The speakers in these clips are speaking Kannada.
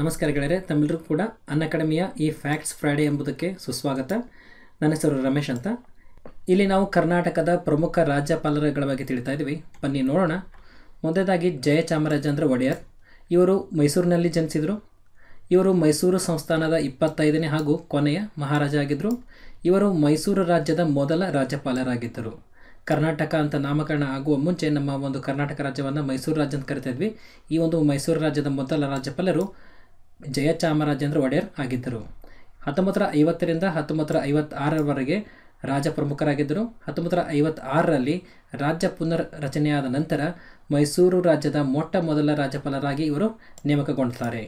ನಮಸ್ಕಾರ ಗೆಳೆಯರೆ ಕೂಡ ಅನ್ ಅಕಾಡೆಮಿಯ ಈ ಫ್ಯಾಕ್ಟ್ಸ್ ಫ್ರೈಡೆ ಎಂಬುದಕ್ಕೆ ಸುಸ್ವಾಗತ ನನ್ನ ಹೆಸರು ರಮೇಶ್ ಅಂತ ಇಲ್ಲಿ ನಾವು ಕರ್ನಾಟಕದ ಪ್ರಮುಖ ರಾಜ್ಯಪಾಲರುಗಳ ಬಗ್ಗೆ ತಿಳಿತಾ ಇದ್ದೀವಿ ಬನ್ನಿ ನೋಡೋಣ ಜಯ ಚಾಮರಾಜೇಂದ್ರ ಒಡೆಯರ್ ಇವರು ಮೈಸೂರಿನಲ್ಲಿ ಜನಿಸಿದರು ಇವರು ಮೈಸೂರು ಸಂಸ್ಥಾನದ ಇಪ್ಪತ್ತೈದನೇ ಹಾಗೂ ಕೊನೆಯ ಮಹಾರಾಜ ಆಗಿದ್ದರು ಇವರು ಮೈಸೂರು ರಾಜ್ಯದ ಮೊದಲ ರಾಜ್ಯಪಾಲರಾಗಿದ್ದರು ಕರ್ನಾಟಕ ಅಂತ ನಾಮಕರಣ ಆಗುವ ಮುಂಚೆ ನಮ್ಮ ಒಂದು ಕರ್ನಾಟಕ ರಾಜ್ಯವನ್ನು ಮೈಸೂರು ರಾಜ್ಯ ಅಂತ ಕರಿತಾ ಇದ್ವಿ ಈ ಒಂದು ಮೈಸೂರು ರಾಜ್ಯದ ಮೊದಲ ರಾಜ್ಯಪಾಲರು ಜಯಚಾಮರಾಜೇಂದ್ರ ಒಡೆಯರ್ ಆಗಿದ್ದರು ಹತ್ತೊಂಬತ್ತರ ಐವತ್ತರಿಂದ ಹತ್ತೊಂಬತ್ತರ ಐವತ್ತಾರರವರೆಗೆ ರಾಜ ಪ್ರಮುಖರಾಗಿದ್ದರು ಹತ್ತೊಂಬತ್ತರ ಐವತ್ತಾರರಲ್ಲಿ ರಾಜ್ಯ ಪುನರ್ ರಚನೆಯಾದ ನಂತರ ಮೈಸೂರು ರಾಜ್ಯದ ಮೊಟ್ಟ ಮೊದಲ ರಾಜ್ಯಪಾಲರಾಗಿ ಇವರು ನೇಮಕಗೊಂಡಿದ್ದಾರೆ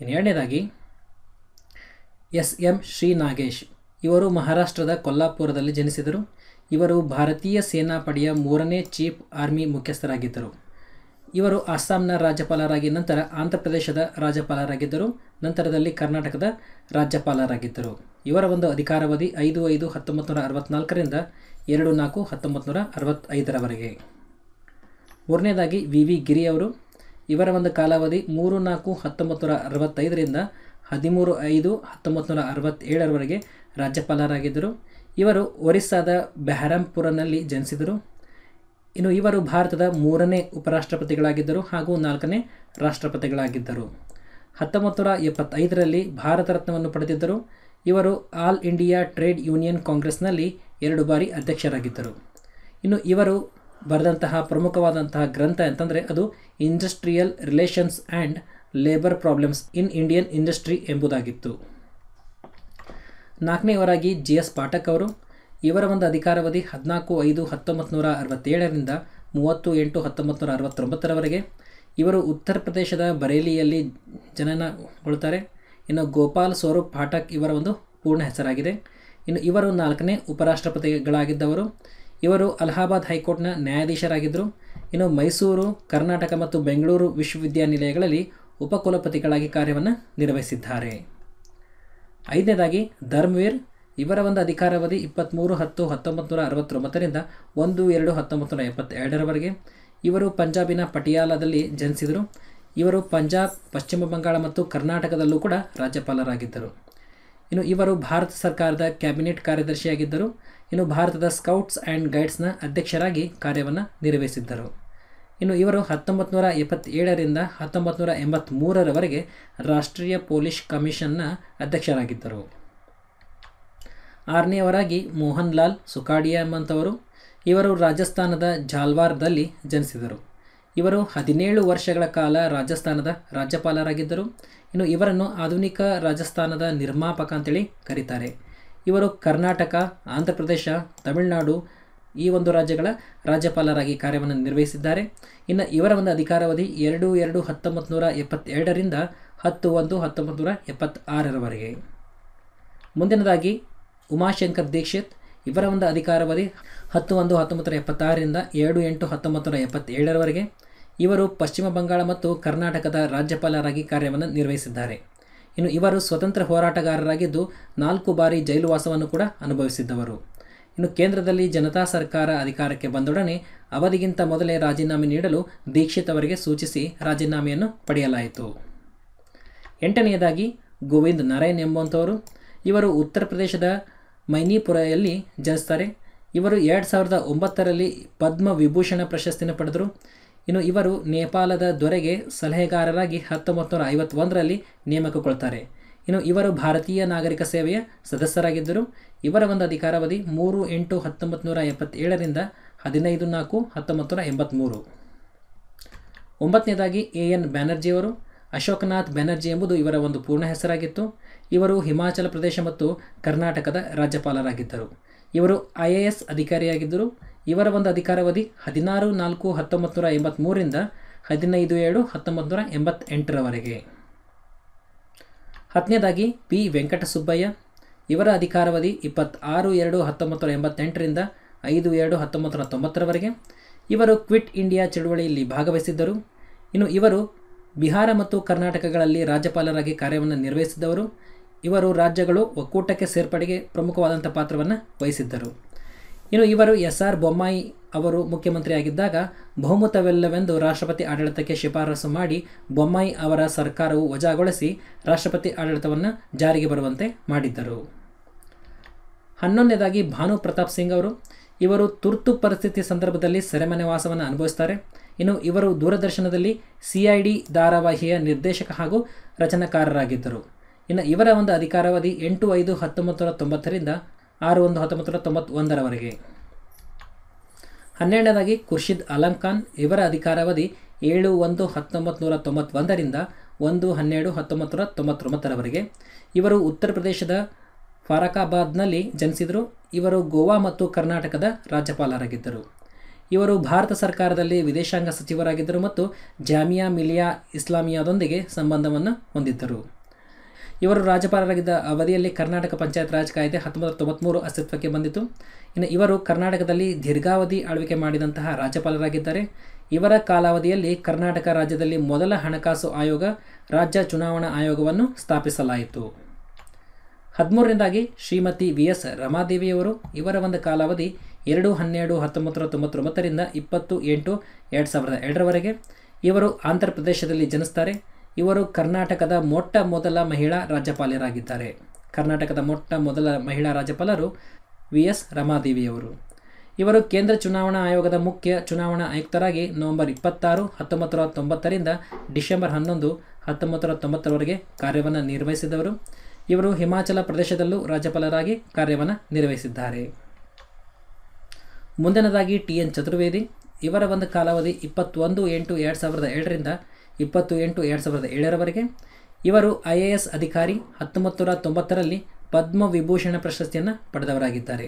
ಇನ್ನು ಎರಡನೇದಾಗಿ ಎಸ್ ಎಂ ಶ್ರೀ ನಾಗೇಶ್ ಇವರು ಮಹಾರಾಷ್ಟ್ರದ ಕೊಲ್ಲಾಪುರದಲ್ಲಿ ಜನಿಸಿದರು ಇವರು ಭಾರತೀಯ ಸೇನಾಪಡೆಯ ಮೂರನೇ ಚೀಫ್ ಆರ್ಮಿ ಮುಖ್ಯಸ್ಥರಾಗಿದ್ದರು ಇವರು ಅಸ್ಸಾಂನ ರಾಜ್ಯಪಾಲರಾಗಿ ನಂತರ ಆಂಧ್ರಪ್ರದೇಶದ ರಾಜ್ಯಪಾಲರಾಗಿದ್ದರು ನಂತರದಲ್ಲಿ ಕರ್ನಾಟಕದ ರಾಜ್ಯಪಾಲರಾಗಿದ್ದರು ಇವರ ಒಂದು ಅಧಿಕಾರಾವಧಿ ಐದು ಐದು ಹತ್ತೊಂಬತ್ತು ನೂರ ಅರವತ್ನಾಲ್ಕರಿಂದ ಎರಡು ನಾಲ್ಕು ಹತ್ತೊಂಬತ್ತು ನೂರ ಅರವತ್ತೈದರವರೆಗೆ ಮೂರನೇದಾಗಿ ವಿ ವಿ ಗಿರಿಯವರು ಇವರ ಒಂದು ಕಾಲಾವಧಿ ಮೂರು ನಾಲ್ಕು ಹತ್ತೊಂಬತ್ತು ನೂರ ಅರವತ್ತೈದರಿಂದ ಹದಿಮೂರು ಐದು ಹತ್ತೊಂಬತ್ತು ನೂರ ಅರವತ್ತೇಳರವರೆಗೆ ರಾಜ್ಯಪಾಲರಾಗಿದ್ದರು ಇವರು ಒರಿಸ್ಸಾದ ಬೆಹರಾಂಪುರನಲ್ಲಿ ಜನಿಸಿದರು ಇನ್ನು ಇವರು ಭಾರತದ ಮೂರನೇ ಉಪರಾಷ್ಟ್ರಪತಿಗಳಾಗಿದ್ದರು ಹಾಗೂ ನಾಲ್ಕನೇ ರಾಷ್ಟ್ರಪತಿಗಳಾಗಿದ್ದರು ಹತ್ತೊಂಬತ್ತು ನೂರ ಎಪ್ಪತ್ತೈದರಲ್ಲಿ ಭಾರತ ರತ್ನವನ್ನು ಪಡೆದಿದ್ದರು ಇವರು ಆಲ್ ಇಂಡಿಯಾ ಟ್ರೇಡ್ ಯೂನಿಯನ್ ಕಾಂಗ್ರೆಸ್ನಲ್ಲಿ ಎರಡು ಬಾರಿ ಅಧ್ಯಕ್ಷರಾಗಿದ್ದರು ಇನ್ನು ಇವರು ಬರೆದಂತಹ ಪ್ರಮುಖವಾದಂತಹ ಗ್ರಂಥ ಅಂತಂದರೆ ಅದು industrial relations and labour problems in Indian industry ಎಂಬುದಾಗಿತ್ತು ನಾಲ್ಕನೇ ಅವರಾಗಿ ಜಿ ಎಸ್ ಪಾಠಕ್ ಅವರು ಇವರ ಒಂದು ಅಧಿಕಾರಾವಧಿ ಹದಿನಾಲ್ಕು ಐದು ಹತ್ತೊಂಬತ್ತು ನೂರ ಅರವತ್ತೇಳರಿಂದ ಮೂವತ್ತು ಎಂಟು ಹತ್ತೊಂಬತ್ತು ನೂರ ಅರವತ್ತೊಂಬತ್ತರವರೆಗೆ ಇವರು ಉತ್ತರ ಪ್ರದೇಶದ ಬರೇಲಿಯಲ್ಲಿ ಜನನಗೊಳ್ತಾರೆ ಇನ್ನು ಗೋಪಾಲ್ ಸ್ವರೂಪ್ ಪಾಠಕ್ ಇವರ ಒಂದು ಪೂರ್ಣ ಹೆಸರಾಗಿದೆ ಇನ್ನು ಇವರು ನಾಲ್ಕನೇ ಉಪರಾಷ್ಟ್ರಪತಿಗಳಾಗಿದ್ದವರು ಇವರು ಅಲಹಾಬಾದ್ ಹೈಕೋರ್ಟ್ನ ನ್ಯಾಯಾಧೀಶರಾಗಿದ್ದರು ಇನ್ನು ಮೈಸೂರು ಕರ್ನಾಟಕ ಮತ್ತು ಬೆಂಗಳೂರು ವಿಶ್ವವಿದ್ಯಾನಿಲಯಗಳಲ್ಲಿ ಉಪಕುಲಪತಿಗಳಾಗಿ ಕಾರ್ಯವನ್ನು ನಿರ್ವಹಿಸಿದ್ದಾರೆ ಐದನೇದಾಗಿ ಧರ್ಮವೀರ್ ಇವರ ಒಂದು ಅಧಿಕಾರಾವಧಿ ಇಪ್ಪತ್ತ್ಮೂರು ಹತ್ತು ಹತ್ತೊಂಬತ್ತು ನೂರ ಅರವತ್ತೊಂಬತ್ತರಿಂದ ಒಂದು ಎರಡು ಹತ್ತೊಂಬತ್ತು ನೂರ ಎಪ್ಪತ್ತೆರಡರವರೆಗೆ ಇವರು ಪಂಜಾಬಿನ ಪಟಿಯಾಲದಲ್ಲಿ ಜನಿಸಿದರು ಇವರು ಪಂಜಾಬ್ ಪಶ್ಚಿಮ ಬಂಗಾಳ ಮತ್ತು ಕರ್ನಾಟಕದಲ್ಲೂ ಕೂಡ ರಾಜ್ಯಪಾಲರಾಗಿದ್ದರು ಇನ್ನು ಇವರು ಭಾರತ ಸರ್ಕಾರದ ಕ್ಯಾಬಿನೆಟ್ ಕಾರ್ಯದರ್ಶಿಯಾಗಿದ್ದರು ಇನ್ನು ಭಾರತದ ಸ್ಕೌಟ್ಸ್ ಆ್ಯಂಡ್ ಗೈಡ್ಸ್ನ ಅಧ್ಯಕ್ಷರಾಗಿ ಕಾರ್ಯವನ್ನು ನಿರ್ವಹಿಸಿದ್ದರು ಇನ್ನು ಇವರು ಹತ್ತೊಂಬತ್ತು ನೂರ ಎಪ್ಪತ್ತೇಳರಿಂದ ಹತ್ತೊಂಬತ್ತು ನೂರ ಎಂಬತ್ತ್ಮೂರರವರೆಗೆ ರಾಷ್ಟ್ರೀಯ ಪೊಲೀಸ್ ಕಮಿಷನ್ನ ಅಧ್ಯಕ್ಷರಾಗಿದ್ದರು ಆರನೆಯವರಾಗಿ ಮೋಹನ್ ಲಾಲ್ ಸುಕಾಡಿಯಾ ಎಂಬಂಥವರು ಇವರು ರಾಜಸ್ಥಾನದ ಜಾಲ್ವಾರ್ದಲ್ಲಿ ಜನಿಸಿದರು ಇವರು ಹದಿನೇಳು ವರ್ಷಗಳ ಕಾಲ ರಾಜಸ್ಥಾನದ ರಾಜ್ಯಪಾಲರಾಗಿದ್ದರು ಇನ್ನು ಇವರನ್ನು ಆಧುನಿಕ ರಾಜಸ್ಥಾನದ ನಿರ್ಮಾಪಕ ಅಂತೇಳಿ ಕರೀತಾರೆ ಇವರು ಕರ್ನಾಟಕ ಆಂಧ್ರ ಪ್ರದೇಶ ತಮಿಳುನಾಡು ಈ ಒಂದು ರಾಜ್ಯಗಳ ರಾಜ್ಯಪಾಲರಾಗಿ ಕಾರ್ಯವನ್ನು ನಿರ್ವಹಿಸಿದ್ದಾರೆ ಇನ್ನು ಇವರ ಒಂದು ಅಧಿಕಾರಾವಧಿ ಎರಡು ಎರಡು ಹತ್ತೊಂಬತ್ತು ನೂರ ಎಪ್ಪತ್ತೆರಡರಿಂದ ಹತ್ತು ಒಂದು ಹತ್ತೊಂಬತ್ತು ನೂರ ಎಪ್ಪತ್ತಾರರವರೆಗೆ ಮುಂದಿನದಾಗಿ ಉಮಾಶಂಕರ್ ದೀಕ್ಷಿತ್ ಇವರ ಒಂದು ಅಧಿಕಾರಾವಧಿ ಹತ್ತು ಒಂದು ಹತ್ತೊಂಬತ್ತು ನೂರ ಎಪ್ಪತ್ತಾರರಿಂದ ಎರಡು ಎಂಟು ಹತ್ತೊಂಬತ್ತು ನೂರ ಎಪ್ಪತ್ತೇಳರವರೆಗೆ ಇವರು ಪಶ್ಚಿಮ ಬಂಗಾಳ ಮತ್ತು ಕರ್ನಾಟಕದ ರಾಜ್ಯಪಾಲರಾಗಿ ಕಾರ್ಯವನ್ನು ನಿರ್ವಹಿಸಿದ್ದಾರೆ ಇನ್ನು ಇವರು ಸ್ವತಂತ್ರ ಹೋರಾಟಗಾರರಾಗಿದ್ದು ನಾಲ್ಕು ಬಾರಿ ಜೈಲುವಾಸವನ್ನು ಕೂಡ ಅನುಭವಿಸಿದ್ದವರು ಇನ್ನು ಕೇಂದ್ರದಲ್ಲಿ ಜನತಾ ಸರ್ಕಾರ ಅಧಿಕಾರಕ್ಕೆ ಬಂದೊಡನೆ ಅವಧಿಗಿಂತ ಮೊದಲೇ ರಾಜೀನಾಮೆ ನೀಡಲು ದೀಕ್ಷಿತ್ ಅವರಿಗೆ ಸೂಚಿಸಿ ರಾಜೀನಾಮೆಯನ್ನು ಪಡೆಯಲಾಯಿತು ಎಂಟನೆಯದಾಗಿ ಗೋವಿಂದ್ ನಾರಾಯಣ್ ಎಂಬುವಂಥವರು ಇವರು ಉತ್ತರ ಪ್ರದೇಶದ ಮೈನಿಪುರೆಯಲ್ಲಿ ಜನಿಸ್ತಾರೆ ಇವರು ಎರಡು ಸಾವಿರದ ಒಂಬತ್ತರಲ್ಲಿ ಪದ್ಮ ವಿಭೂಷಣ ಪ್ರಶಸ್ತಿಯನ್ನು ಪಡೆದರು ಇನ್ನು ಇವರು ನೇಪಾಳದ ದೊರೆಗೆ ಸಲಹೆಗಾರರಾಗಿ ಹತ್ತೊಂಬತ್ತು ನೂರ ಐವತ್ತೊಂದರಲ್ಲಿ ನೇಮಕಗೊಳ್ತಾರೆ ಇನ್ನು ಇವರು ಭಾರತೀಯ ನಾಗರಿಕ ಸೇವೆಯ ಸದಸ್ಯರಾಗಿದ್ದರು ಇವರ ಒಂದು ಅಧಿಕಾರಾವಧಿ ಮೂರು ಎಂಟು ಹತ್ತೊಂಬತ್ತು ನೂರ ಎಪ್ಪತ್ತೇಳರಿಂದ ಹದಿನೈದು ನಾಲ್ಕು ಹತ್ತೊಂಬತ್ತು ನೂರ ಎಂಬತ್ತ್ಮೂರು ಒಂಬತ್ತನೇದಾಗಿ ಎ ಎನ್ ಬ್ಯಾನರ್ಜಿಯವರು ಅಶೋಕನಾಥ್ ಬ್ಯಾನರ್ಜಿ ಎಂಬುದು ಇವರ ಒಂದು ಪೂರ್ಣ ಹೆಸರಾಗಿತ್ತು ಇವರು ಹಿಮಾಚಲ ಪ್ರದೇಶ ಮತ್ತು ಕರ್ನಾಟಕದ ರಾಜ್ಯಪಾಲರಾಗಿದ್ದರು ಇವರು ಐ ಎ ಎಸ್ ಅಧಿಕಾರಿಯಾಗಿದ್ದರು ಇವರ ಒಂದು ಅಧಿಕಾರಾವಧಿ ಹದಿನಾರು ನಾಲ್ಕು ಹತ್ತೊಂಬತ್ತು ನೂರ ಎಂಬತ್ತ್ಮೂರಿಂದ ಹದಿನೈದು ಏಳು ಹತ್ತೊಂಬತ್ತು ನೂರ ಎಂಬತ್ತೆಂಟರವರೆಗೆ ಹತ್ತನೇದಾಗಿ ಪಿ ವೆಂಕಟಸುಬ್ಬಯ್ಯ ಇವರ ಅಧಿಕಾರಾವಧಿ ಇಪ್ಪತ್ತಾರು ಎರಡು ಹತ್ತೊಂಬತ್ತು ನೂರ ಎಂಬತ್ತೆಂಟರಿಂದ ಐದು ಎರಡು ಹತ್ತೊಂಬತ್ತು ನೂರ ತೊಂಬತ್ತರವರೆಗೆ ಇವರು ಕ್ವಿಟ್ ಇಂಡಿಯಾ ಚಳುವಳಿಯಲ್ಲಿ ಭಾಗವಹಿಸಿದ್ದರು ಇನ್ನು ಇವರು ಬಿಹಾರ ಮತ್ತು ಕರ್ನಾಟಕಗಳಲ್ಲಿ ರಾಜ್ಯಪಾಲರಾಗಿ ಕಾರ್ಯವನ್ನು ನಿರ್ವಹಿಸಿದವರು ಇವರು ರಾಜ್ಯಗಳು ಒಕ್ಕೂಟಕ್ಕೆ ಸೇರ್ಪಡೆಗೆ ಪ್ರಮುಖವಾದಂಥ ಪಾತ್ರವನ್ನು ವಹಿಸಿದ್ದರು ಇನ್ನು ಇವರು ಎಸ್ ಆರ್ ಬೊಮ್ಮಾಯಿ ಅವರು ಮುಖ್ಯಮಂತ್ರಿಯಾಗಿದ್ದಾಗ ಬಹುಮತವಿಲ್ಲವೆಂದು ರಾಷ್ಟ್ರಪತಿ ಆಡಳಿತಕ್ಕೆ ಶಿಫಾರಸು ಮಾಡಿ ಬೊಮ್ಮಾಯಿ ಅವರ ಸರ್ಕಾರವು ವಜಾಗೊಳಿಸಿ ರಾಷ್ಟ್ರಪತಿ ಆಡಳಿತವನ್ನು ಜಾರಿಗೆ ಬರುವಂತೆ ಮಾಡಿದ್ದರು ಹನ್ನೊಂದನೇದಾಗಿ ಭಾನು ಪ್ರತಾಪ್ ಸಿಂಗ್ ಅವರು ಇವರು ತುರ್ತು ಪರಿಸ್ಥಿತಿ ಸಂದರ್ಭದಲ್ಲಿ ಸೆರೆಮನೆ ವಾಸವನ್ನು ಅನುಭವಿಸ್ತಾರೆ ಇನ್ನು ಇವರು ದೂರದರ್ಶನದಲ್ಲಿ ಸಿ ಐ ಡಿ ಧಾರಾವಾಹಿಯ ನಿರ್ದೇಶಕ ಹಾಗೂ ರಚನಾಕಾರರಾಗಿದ್ದರು ಇನ್ನು ಇವರ ಒಂದು ಅಧಿಕಾರಾವಧಿ ಎಂಟು ಐದು ಹತ್ತೊಂಬತ್ತು ನೂರ ತೊಂಬತ್ತರಿಂದ ಆರು ಒಂದು ಹತ್ತೊಂಬತ್ತು ನೂರ ತೊಂಬತ್ತೊಂದರವರೆಗೆ ಹನ್ನೆರಡನೇದಾಗಿ ಖುರ್ಷಿದ್ ಅಲಂ ಖಾನ್ ಇವರ ಅಧಿಕಾರಾವಧಿ ಏಳು ಒಂದು ಹತ್ತೊಂಬತ್ತು ನೂರ ತೊಂಬತ್ತೊಂದರಿಂದ ಒಂದು ಹನ್ನೆರಡು ಹತ್ತೊಂಬತ್ತು ನೂರ ತೊಂಬತ್ತೊಂಬತ್ತರವರೆಗೆ ಇವರು ಉತ್ತರ ಪ್ರದೇಶದ ಫಾರಕಾಬಾದ್ನಲ್ಲಿ ಜನಿಸಿದರು ಇವರು ಗೋವಾ ಮತ್ತು ಕರ್ನಾಟಕದ ರಾಜ್ಯಪಾಲರಾಗಿದ್ದರು ಇವರು ಭಾರತ ಸರ್ಕಾರದಲ್ಲಿ ವಿದೇಶಾಂಗ ಸಚಿವರಾಗಿದ್ದರು ಮತ್ತು ಜಾಮಿಯಾ ಮಿಲಿಯಾ ಇಸ್ಲಾಮಿಯಾದೊಂದಿಗೆ ಸಂಬಂಧವನ್ನು ಹೊಂದಿದ್ದರು ಇವರು ರಾಜ್ಯಪಾಲರಾಗಿದ್ದ ಅವಧಿಯಲ್ಲಿ ಕರ್ನಾಟಕ ಪಂಚಾಯತ್ ರಾಜ್ ಕಾಯ್ದೆ ಹತ್ತೊಂಬತ್ತು ತೊಂಬತ್ತ್ಮೂರು ಅಸ್ತಿತ್ವಕ್ಕೆ ಬಂದಿತು ಇನ್ನು ಇವರು ಕರ್ನಾಟಕದಲ್ಲಿ ದೀರ್ಘಾವಧಿ ಆಳ್ವಿಕೆ ಮಾಡಿದಂತಹ ರಾಜ್ಯಪಾಲರಾಗಿದ್ದಾರೆ ಇವರ ಕಾಲಾವಧಿಯಲ್ಲಿ ಕರ್ನಾಟಕ ರಾಜ್ಯದಲ್ಲಿ ಮೊದಲ ಹಣಕಾಸು ಆಯೋಗ ರಾಜ್ಯ ಚುನಾವಣಾ ಆಯೋಗವನ್ನು ಸ್ಥಾಪಿಸಲಾಯಿತು ಹದಿಮೂರನೇದಾಗಿ ಶ್ರೀಮತಿ ವಿ ಎಸ್ ರಮಾದೇವಿಯವರು ಇವರ ಒಂದು ಕಾಲಾವಧಿ ಎರಡು ಹನ್ನೆರಡು ಹತ್ತೊಂಬತ್ತು ತೊಂಬತ್ತೊಂಬತ್ತರಿಂದ ಇಪ್ಪತ್ತು ಎಂಟು ಎರಡು ಸಾವಿರದ ಎರಡರವರೆಗೆ ಇವರು ಆಂಧ್ರ ಪ್ರದೇಶದಲ್ಲಿ ಜನಿಸ್ತಾರೆ ಇವರು ಕರ್ನಾಟಕದ ಮೊಟ್ಟ ಮೊದಲ ಮಹಿಳಾ ರಾಜ್ಯಪಾಲರಾಗಿದ್ದಾರೆ ಕರ್ನಾಟಕದ ಮೊಟ್ಟ ಮೊದಲ ಮಹಿಳಾ ರಾಜ್ಯಪಾಲರು ವಿ ಎಸ್ ರಮಾದೇವಿಯವರು ಇವರು ಕೇಂದ್ರ ಚುನಾವಣಾ ಆಯೋಗದ ಮುಖ್ಯ ಚುನಾವಣಾ ಆಯುಕ್ತರಾಗಿ ನವೆಂಬರ್ ಇಪ್ಪತ್ತಾರು ಹತ್ತೊಂಬತ್ತು ತೊಂಬತ್ತರಿಂದ ಡಿಸೆಂಬರ್ ಹನ್ನೊಂದು ಹತ್ತೊಂಬತ್ತು ತೊಂಬತ್ತರವರೆಗೆ ಕಾರ್ಯವನ್ನು ನಿರ್ವಹಿಸಿದವರು ಇವರು ಹಿಮಾಚಲ ಪ್ರದೇಶದಲ್ಲೂ ರಾಜ್ಯಪಾಲರಾಗಿ ಕಾರ್ಯವನ್ನು ನಿರ್ವಹಿಸಿದ್ದಾರೆ ಮುಂದಿನದಾಗಿ ಟಿ ಎನ್ ಚತುರ್ವೇದಿ ಇವರ ಒಂದು ಕಾಲಾವಧಿ ಇಪ್ಪತ್ತೊಂದು ಎಂಟು ಎರಡು ಸಾವಿರದ ಏಳರಿಂದ ಇಪ್ಪತ್ತು ಎಂಟು ಎರಡು ಸಾವಿರದ ಏಳರವರೆಗೆ ಇವರು ಐ ಎ ಎಸ್ ಅಧಿಕಾರಿ ಹತ್ತೊಂಬತ್ತು ನೂರ ತೊಂಬತ್ತರಲ್ಲಿ ಪದ್ಮವಿಭೂಷಣ ಪ್ರಶಸ್ತಿಯನ್ನು ಪಡೆದವರಾಗಿದ್ದಾರೆ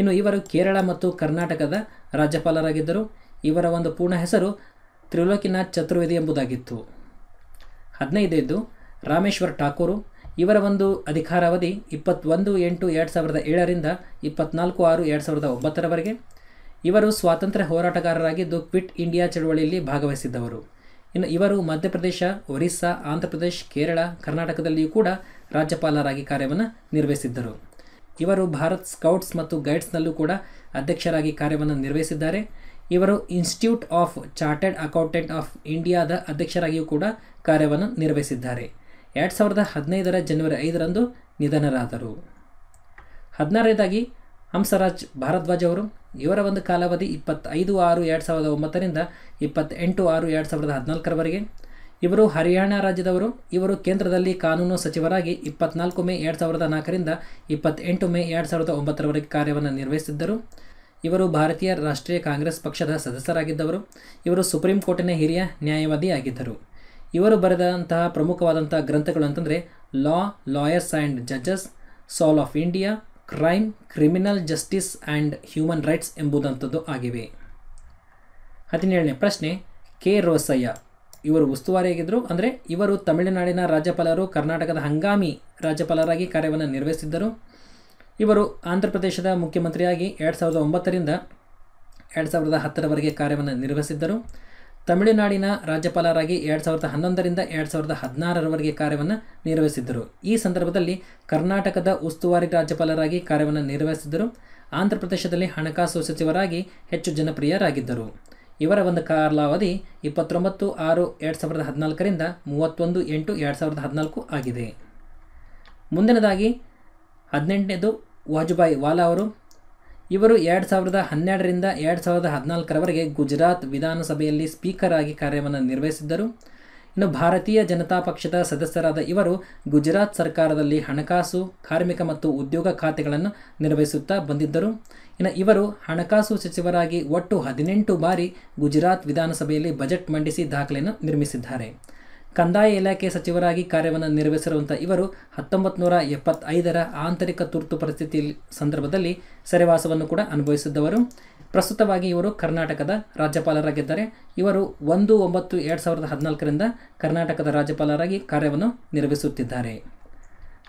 ಇನ್ನು ಇವರು ಕೇರಳ ಮತ್ತು ಕರ್ನಾಟಕದ ರಾಜ್ಯಪಾಲರಾಗಿದ್ದರು ಇವರ ಒಂದು ಪೂರ್ಣ ಹೆಸರು ತ್ರಿಲೋಕಿನಾಥ್ ಚತುರ್ವೇದಿ ಎಂಬುದಾಗಿತ್ತು ಹದಿನೈದೈದು ರಾಮೇಶ್ವರ್ ಠಾಕೂರು ಇವರ ಒಂದು ಅಧಿಕಾರಾವಧಿ ಇಪ್ಪತ್ತೊಂದು ಎಂಟು ಎರಡು ಸಾವಿರದ ಏಳರಿಂದ ಇಪ್ಪತ್ನಾಲ್ಕು ಆರು ಎರಡು ಸಾವಿರದ ಒಂಬತ್ತರವರೆಗೆ ಇವರು ಸ್ವಾತಂತ್ರ್ಯ ಹೋರಾಟಗಾರರಾಗಿದ್ದು ಕ್ವಿಟ್ ಇಂಡಿಯಾ ಚಳುವಳಿಯಲ್ಲಿ ಭಾಗವಹಿಸಿದ್ದವರು ಇನ್ನು ಇವರು ಮಧ್ಯಪ್ರದೇಶ ಒರಿಸ್ಸಾ ಆಂಧ್ರಪ್ರದೇಶ್ ಕೇರಳ ಕರ್ನಾಟಕದಲ್ಲಿಯೂ ಕೂಡ ರಾಜ್ಯಪಾಲರಾಗಿ ಕಾರ್ಯವನ್ನು ನಿರ್ವಹಿಸಿದ್ದರು ಇವರು ಭಾರತ್ ಸ್ಕೌಟ್ಸ್ ಮತ್ತು ಗೈಡ್ಸ್ನಲ್ಲೂ ಕೂಡ ಅಧ್ಯಕ್ಷರಾಗಿ ಕಾರ್ಯವನ್ನು ನಿರ್ವಹಿಸಿದ್ದಾರೆ ಇವರು institute of chartered accountant of ಇಂಡಿಯಾದ ಅಧ್ಯಕ್ಷರಾಗಿಯೂ ಕೂಡ ಕಾರ್ಯವನ್ನು ನಿರ್ವಹಿಸಿದ್ದಾರೆ ಎರಡು ಸಾವಿರದ ಹದಿನೈದರ ಜನವರಿ ಐದರಂದು ನಿಧನರಾದರು ಹದಿನಾರನೇದಾಗಿ ಹಂಸರಾಜ್ ಭಾರದ್ವಾಜ್ ಅವರು ಇವರ ಒಂದು ಕಾಲಾವಧಿ ಇಪ್ಪತ್ತೈದು ಆರು ಎರಡು ಸಾವಿರದ ಒಂಬತ್ತರಿಂದ ಇಪ್ಪತ್ತೆಂಟು ಆರು ಎರಡು ಸಾವಿರದ ಹದಿನಾಲ್ಕರವರೆಗೆ ಇವರು ಹರಿಯಾಣ ರಾಜ್ಯದವರು ಇವರು ಕೇಂದ್ರದಲ್ಲಿ ಕಾನೂನು ಸಚಿವರಾಗಿ ಇಪ್ಪತ್ನಾಲ್ಕು ಮೇ ಎರಡು ಸಾವಿರದ ನಾಲ್ಕರಿಂದ ಇಪ್ಪತ್ತೆಂಟು ಮೇ ಎರಡು ಸಾವಿರದ ಒಂಬತ್ತರವರೆಗೆ ಕಾರ್ಯವನ್ನು ನಿರ್ವಹಿಸಿದ್ದರು ಇವರು ಭಾರತೀಯ ರಾಷ್ಟ್ರೀಯ ಕಾಂಗ್ರೆಸ್ ಪಕ್ಷದ ಸದಸ್ಯರಾಗಿದ್ದವರು ಇವರು ಸುಪ್ರೀಂ ಕೋರ್ಟಿನ ಹಿರಿಯ ನ್ಯಾಯವಾದಿಯಾಗಿದ್ದರು ಇವರು ಬರೆದಂತಹ ಪ್ರಮುಖವಾದಂತಹ ಗ್ರಂಥಗಳು ಅಂತಂದರೆ law lawyers and judges soul of India crime criminal justice and human rights ಎಂಬುದಂಥದ್ದು ಆಗಿವೆ ಹದಿನೇಳನೇ ಪ್ರಶ್ನೆ ಕೆ ರೋಸಯ್ಯ ಇವರು ಉಸ್ತುವಾರಿಯಾಗಿದ್ದರು ಅಂದರೆ ಇವರು ತಮಿಳುನಾಡಿನ ರಾಜ್ಯಪಾಲರು ಕರ್ನಾಟಕದ ಹಂಗಾಮಿ ರಾಜ್ಯಪಾಲರಾಗಿ ಕಾರ್ಯವನ್ನು ನಿರ್ವಹಿಸಿದ್ದರು ಇವರು ಆಂಧ್ರ ಪ್ರದೇಶದ ಮುಖ್ಯಮಂತ್ರಿಯಾಗಿ ಎರಡು ಸಾವಿರದ ಒಂಬತ್ತರಿಂದ ಎರಡು ಸಾವಿರದ ಹತ್ತರವರೆಗೆ ಕಾರ್ಯವನ್ನು ನಿರ್ವಹಿಸಿದ್ದರು ತಮಿಳುನಾಡಿನ ರಾಜ್ಯಪಾಲರಾಗಿ ಎರಡು ಸಾವಿರದ ಹನ್ನೊಂದರಿಂದ ಎರಡು ಸಾವಿರದ ಹದಿನಾರರವರೆಗೆ ಕಾರ್ಯವನ್ನು ನಿರ್ವಹಿಸಿದ್ದರು ಈ ಸಂದರ್ಭದಲ್ಲಿ ಕರ್ನಾಟಕದ ಉಸ್ತುವಾರಿ ರಾಜ್ಯಪಾಲರಾಗಿ ಕಾರ್ಯವನ್ನು ನಿರ್ವಹಿಸಿದ್ದರು ಆಂಧ್ರ ಪ್ರದೇಶದಲ್ಲಿ ಹಣಕಾಸು ಸಚಿವರಾಗಿ ಹೆಚ್ಚು ಜನಪ್ರಿಯರಾಗಿದ್ದರು ಇವರ ಒಂದು ಕಾಲಾವಧಿ ಇಪ್ಪತ್ತೊಂಬತ್ತು ಆರು ಎರಡು ಸಾವಿರದ ಹದಿನಾಲ್ಕರಿಂದ ಮೂವತ್ತೊಂದು ಎಂಟು ಎರಡು ಸಾವಿರದ ಹದಿನಾಲ್ಕು ಆಗಿದೆ ಮುಂದಿನದಾಗಿ ಹದಿನೆಂಟನೇದು ವಾಜುಭಾಯಿ ವಾಲಾ ಅವರು ಇವರು ಎರಡು ಸಾವಿರದ ಹನ್ನೆರಡರಿಂದ ಎರಡು ಸಾವಿರದ ಹದಿನಾಲ್ಕರವರೆಗೆ ಗುಜರಾತ್ ವಿಧಾನಸಭೆಯಲ್ಲಿ ಸ್ಪೀಕರ್ ಆಗಿ ಕಾರ್ಯವನ್ನು ನಿರ್ವಹಿಸಿದ್ದರು ಇನ್ನು ಭಾರತೀಯ ಜನತಾ ಪಕ್ಷದ ಸದಸ್ಯರಾದ ಇವರು ಗುಜರಾತ್ ಸರ್ಕಾರದಲ್ಲಿ ಹಣಕಾಸು ಕಾರ್ಮಿಕ ಮತ್ತು ಉದ್ಯೋಗ ಖಾತೆಗಳನ್ನು ನಿರ್ವಹಿಸುತ್ತಾ ಬಂದಿದ್ದರು ಇನ್ನು ಇವರು ಹಣಕಾಸು ಸಚಿವರಾಗಿ ಒಟ್ಟು ಹದಿನೆಂಟು ಬಾರಿ ಗುಜರಾತ್ ವಿಧಾನಸಭೆಯಲ್ಲಿ ಬಜೆಟ್ ಮಂಡಿಸಿ ದಾಖಲೆಯನ್ನು ನಿರ್ಮಿಸಿದ್ದಾರೆ ಕಂದಾಯ ಇಲಾಖೆ ಸಚಿವರಾಗಿ ಕಾರ್ಯವನ್ನು ನಿರ್ವಹಿಸಿರುವಂಥ ಇವರು ಹತ್ತೊಂಬತ್ತು ನೂರ ಎಪ್ಪತ್ತೈದರ ಆಂತರಿಕ ತುರ್ತು ಪರಿಸ್ಥಿತಿ ಸಂದರ್ಭದಲ್ಲಿ ಸೆರೆವಾಸವನ್ನು ಕೂಡ ಅನುಭವಿಸಿದ್ದವರು ಪ್ರಸ್ತುತವಾಗಿ ಇವರು ಕರ್ನಾಟಕದ ರಾಜ್ಯಪಾಲರಾಗಿದ್ದಾರೆ ಇವರು ಒಂದು ಒಂಬತ್ತು ಎರಡು ಸಾವಿರದ ಹದಿನಾಲ್ಕರಿಂದ ಕರ್ನಾಟಕದ ರಾಜ್ಯಪಾಲರಾಗಿ ಕಾರ್ಯವನ್ನು ನಿರ್ವಹಿಸುತ್ತಿದ್ದಾರೆ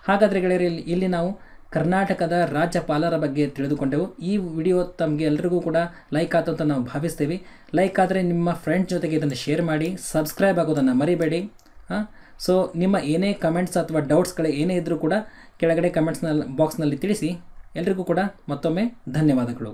ಹಾಗಾದರೆ ಗೆಳೆಯರಲ್ಲಿ ಇಲ್ಲಿ ನಾವು ಕರ್ನಾಟಕದ ರಾಜ್ಯಪಾಲರ ಬಗ್ಗೆ ತಿಳಿದುಕೊಂಡೆವು ಈ ವಿಡಿಯೋ ತಮಗೆ ಎಲ್ಲರಿಗೂ ಕೂಡ ಲೈಕ್ ಆಯ್ತು ಅಂತ ನಾವು ಭಾವಿಸ್ತೀವಿ ಲೈಕ್ ಆದರೆ ನಿಮ್ಮ ಫ್ರೆಂಡ್ಸ್ ಜೊತೆಗೆ ಇದನ್ನು ಶೇರ್ ಮಾಡಿ ಸಬ್ಸ್ಕ್ರೈಬ್ ಆಗೋದನ್ನು ಮರಿಬೇಡಿ ಹಾಂ ಸೊ ನಿಮ್ಮ ಏನೇ ಕಮೆಂಟ್ಸ್ ಅಥವಾ ಡೌಟ್ಸ್ಗಳು ಏನೇ ಇದ್ದರೂ ಕೂಡ ಕೆಳಗಡೆ ಕಮೆಂಟ್ಸ್ನಲ್ಲಿ ಬಾಕ್ಸ್ನಲ್ಲಿ ತಿಳಿಸಿ ಎಲ್ರಿಗೂ ಕೂಡ ಮತ್ತೊಮ್ಮೆ ಧನ್ಯವಾದಗಳು